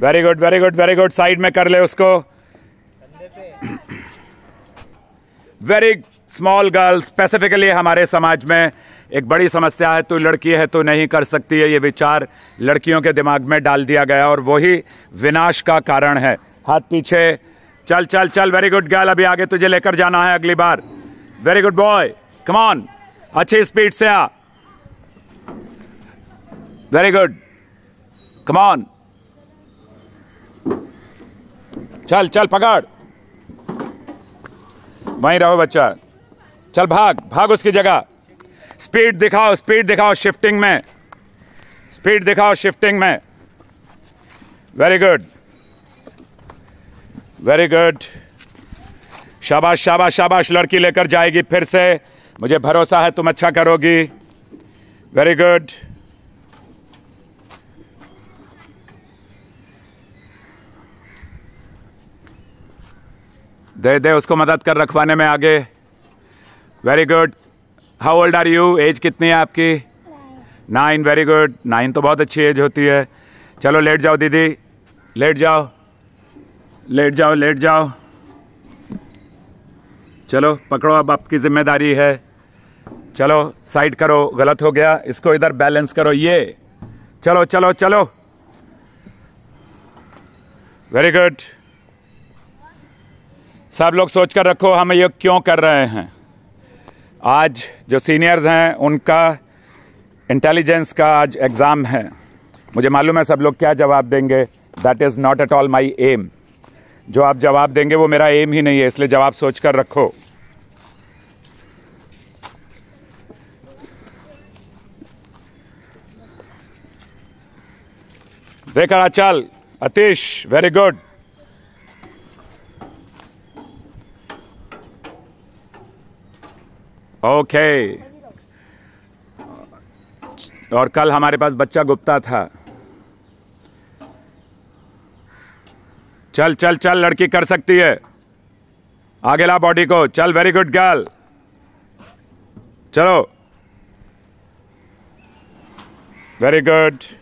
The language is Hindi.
very good very good very good side में कर ले उसको वेरी स्मॉल गर्ल स्पेसिफिकली हमारे समाज में एक बड़ी समस्या है तो लड़की है तो नहीं कर सकती है ये विचार लड़कियों के दिमाग में डाल दिया गया और वही विनाश का कारण है हाथ पीछे चल चल चल वेरी गुड गर्ल अभी आगे तुझे लेकर जाना है अगली बार वेरी गुड बॉय कमॉन अच्छी स्पीड से आ वेरी गुड कमॉन चल चल पकड़ वहीं रहो बच्चा चल भाग भाग उसकी जगह स्पीड दिखाओ स्पीड दिखाओ शिफ्टिंग में स्पीड दिखाओ शिफ्टिंग में वेरी गुड वेरी गुड शाबाश शाबाश शाबाश लड़की लेकर जाएगी फिर से मुझे भरोसा है तुम अच्छा करोगी वेरी गुड दे दे उसको मदद कर रखवाने में आगे very good how old are you age कितनी है आपकी नाइन वेरी गुड नाइन तो बहुत अच्छी एज होती है चलो लेट जाओ दीदी लेट जाओ लेट जाओ लेट जाओ चलो पकड़ो अब आपकी जिम्मेदारी है चलो साइड करो गलत हो गया इसको इधर बैलेंस करो ये चलो चलो चलो वेरी गुड सब लोग सोच कर रखो हम ये क्यों कर रहे हैं आज जो सीनियर्स हैं उनका इंटेलिजेंस का आज एग्ज़ाम है मुझे मालूम है सब लोग क्या जवाब देंगे that is not at all my aim जो आप जवाब देंगे वो मेरा एम ही नहीं है इसलिए जवाब सोच कर रखो देखा चल अतीश वेरी गुड ओके और कल हमारे पास बच्चा गुप्ता था चल चल चल लड़की कर सकती है आगे ला बॉडी को चल वेरी गुड गर्ल चलो वेरी गुड